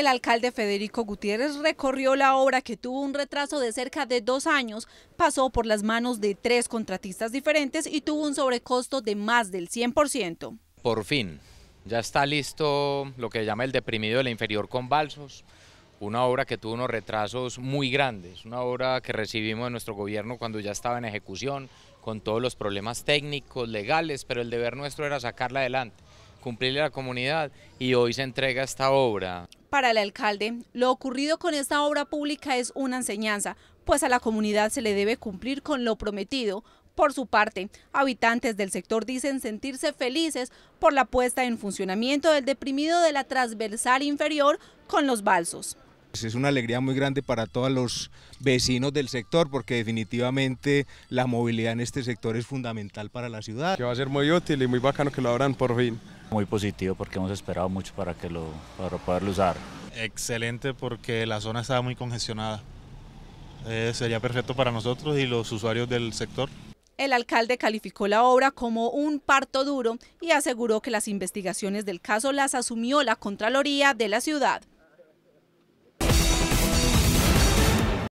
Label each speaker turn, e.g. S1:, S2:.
S1: El alcalde Federico Gutiérrez recorrió la obra que tuvo un retraso de cerca de dos años, pasó por las manos de tres contratistas diferentes y tuvo un sobrecosto de más del 100%.
S2: Por fin, ya está listo lo que llama el deprimido de la inferior con balsos, una obra que tuvo unos retrasos muy grandes, una obra que recibimos de nuestro gobierno cuando ya estaba en ejecución, con todos los problemas técnicos, legales, pero el deber nuestro era sacarla adelante, cumplirle a la comunidad y hoy se entrega esta obra
S1: para el alcalde, lo ocurrido con esta obra pública es una enseñanza, pues a la comunidad se le debe cumplir con lo prometido. Por su parte, habitantes del sector dicen sentirse felices por la puesta en funcionamiento del deprimido de la transversal inferior con los balsos.
S3: Pues es una alegría muy grande para todos los vecinos del sector porque definitivamente la movilidad en este sector es fundamental para la ciudad.
S4: va a ser muy útil y muy bacano que lo abran por fin. Muy positivo porque hemos esperado mucho para, que lo, para poderlo usar. Excelente
S5: porque la zona estaba muy congestionada. Eh, sería perfecto para nosotros y los usuarios del sector.
S1: El alcalde calificó la obra como un parto duro y aseguró que las investigaciones del caso las asumió la Contraloría de la ciudad.